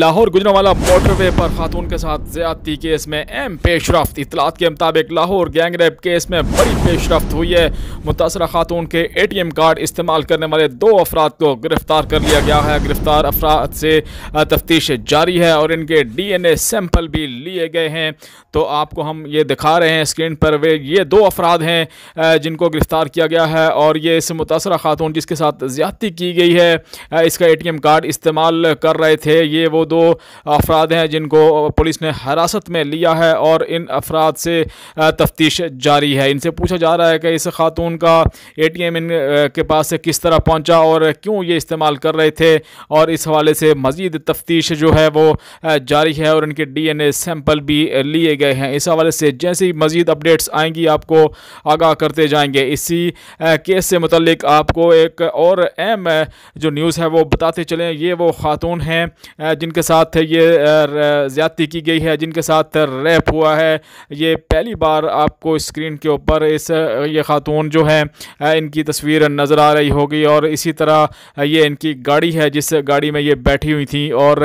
Lahore Gujranwala motorway पर खातून के साथ ज्यादती केस में अहम पेशरफ इतलात के मुताबिक लाहौर गैंग रेप केस में बड़ी पेशरफ हुई है मुतासर खातून के ए टी एम कार्ड इस्तेमाल करने वाले दो अफराद को गिरफ्तार कर लिया गया है गिरफ्तार अफराद से तफ्तीश जारी है और इनके डी एन ए सैम्पल भी लिए गए हैं तो आपको हम ये दिखा रहे हैं स्क्रीन पर वे ये दो अफराद हैं जिनको गिरफ़्तार किया गया है और ये इस मुतासर खातून जिसके साथ ज्यादती की गई है इसका ए टी एम कार्ड इस्तेमाल कर रहे थे ये वो दो अफराद हैं जिनको पुलिस ने हिरासत में लिया है और इन अफराद से तफ्तीश जारी है इनसे पूछा जा रहा है कि इस खातून का ए टी एम इन के पास से किस तरह पहुँचा और क्यों ये इस्तेमाल कर रहे थे और इस हवाले से मज़ीद तफ्तीश जो है वो जारी है और इनके डी एन ए सैंपल भी लिए गए हैं इस हवाले से जैसे ही मज़ीद अपडेट्स आएंगी आपको आगाह करते जाएंगे इसी केस से मतलब आपको एक और अहम जो न्यूज़ है वो बताते चलें ये वो ख़ातून हैं जिन जिनके साथ ये ज़्यादती की गई है जिनके साथ रेप हुआ है ये पहली बार आपको स्क्रीन के ऊपर इस ये खातून जो है इनकी तस्वीर नज़र आ रही होगी और इसी तरह ये इनकी गाड़ी है जिस गाड़ी में ये बैठी हुई थी और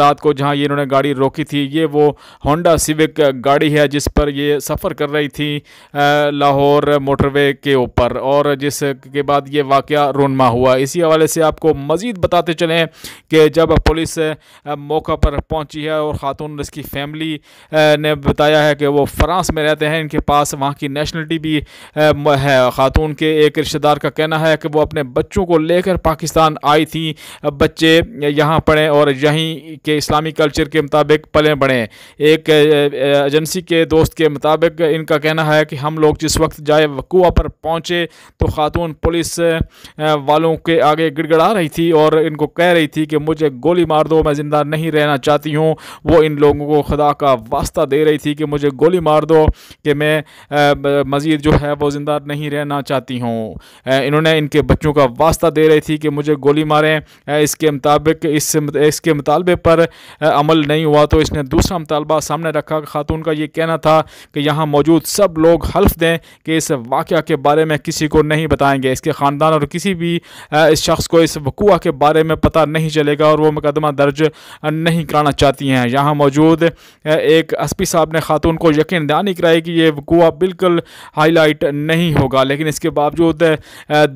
रात को जहाँ ये इन्होंने गाड़ी रोकी थी ये वो होंडा सिविक गाड़ी है जिस पर ये सफ़र कर रही थी लाहौर मोटरवे के ऊपर और जिसके बाद ये वाक़ रोनमा हुआ इसी हवाले से आपको मज़ीद बताते चलें कि जब पुलिस मौका पर पहुंची है और ख़ातून इसकी फैमिली ने बताया है कि वो फ्रांस में रहते हैं इनके पास वहाँ की नेशनलिटी भी है ख़ातून के एक रिश्तेदार का कहना है कि वो अपने बच्चों को लेकर पाकिस्तान आई थी बच्चे यहाँ पढ़ें और यहीं के इस्लामी कल्चर के मुताबिक पलें बढ़ें एक एजेंसी के दोस्त के मुताबिक इनका कहना है कि हम लोग जिस वक्त जाए वकूआ पर पहुँचे तो ख़ातून पुलिस वालों के आगे गिड़गड़ा रही थी और इनको कह रही थी कि मुझे गोली मार दो मैं ज़िंदा नहीं रहना चाहती हूँ वो इन लोगों को खुदा का वास्ता दे रही थी कि मुझे गोली मार दो कि मैं मज़ीद जो है वो ज़िंदा नहीं रहना चाहती हूँ इन्होंने इनके बच्चों का वास्ता दे रही थी कि मुझे गोली मारें इसके मुताबिक इस इसके मुतालबे पर अमल नहीं हुआ तो इसने दूसरा मुतालबा सामने रखा खातून का ये कहना था कि यहाँ मौजूद सब लोग हल्फ दें कि इस वाक़ के बारे में किसी को नहीं बताएंगे इसके ख़ानदान और किसी भी इस शख्स को इस वकूआ के बारे में पता नहीं चलेगा और वो मुकदमा दर्ज नहीं कराना चाहती हैं यहाँ मौजूद एक एस पी साहब ने खातून को यकीन दहानी कराई कि ये वकूआ बिल्कुल हाईलाइट नहीं होगा लेकिन इसके बावजूद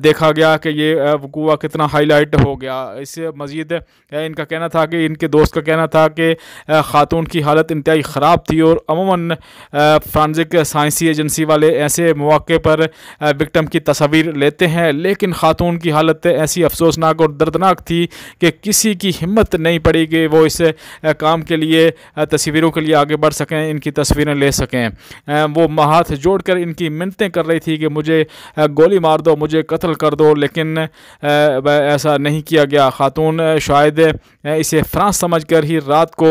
देखा गया कि ये वकूआ कितना हाईलाइट हो गया इससे मज़ीद इनका कहना था कि इनके दोस्त का कहना था कि खातून की हालत इंतहाई ख़राब थी और अमूमन फ्रांसिक साइंसी एजेंसी वाले ऐसे मौके पर विक्टम की तस्वीर लेते हैं लेकिन खातून की हालत ऐसी अफसोसनाक और दर्दनाक थी कि किसी की हिम्मत नहीं पड़ी ही कि वो इस काम के लिए तस्वीरों के लिए आगे बढ़ सकें इनकी तस्वीरें ले सकें वो हाथ जोड़ कर इनकी मिन्नतें कर रही थी कि मुझे गोली मार दो मुझे कत्ल कर दो लेकिन ऐसा नहीं किया गया ख़ातून शायद इसे फ्रांस समझ कर ही रात को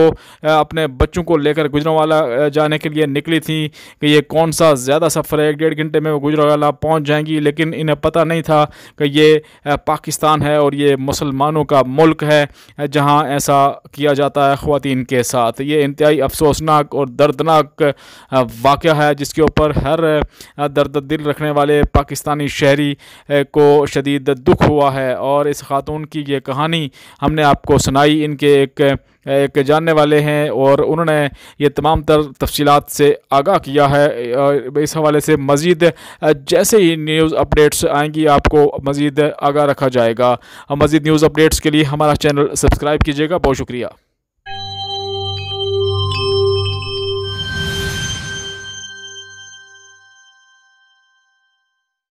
अपने बच्चों को लेकर गुजरावाला जाने के लिए निकली थी कि ये कौन सा ज़्यादा सफ़र है एक डेढ़ घंटे में वो गुजरावाला पहुंच जाएंगी लेकिन इन्हें पता नहीं था कि ये पाकिस्तान है और ये मुसलमानों का मुल्क है जहाँ ऐसा किया जाता है ख़वान के साथ ये इंतहाई अफसोसनाक और दर्दनाक वाक़ है जिसके ऊपर हर दर्द दिल रखने वाले पाकिस्तानी शहरी को शदीद दुख हुआ है और इस खातून की ये कहानी हमने आपको सुनाई इनके एक एक जानने वाले हैं और उन्होंने ये तमाम तर तफसीत से आगाह किया है इस हवाले से मज़ीद जैसे ही न्यूज़ अपडेट्स आएंगी आपको मज़ीद आगाह रखा जाएगा मज़ीद न्यूज़ अपडेट्स के लिए हमारा चैनल सब्सक्राइब कीजिएगा बहुत शुक्रिया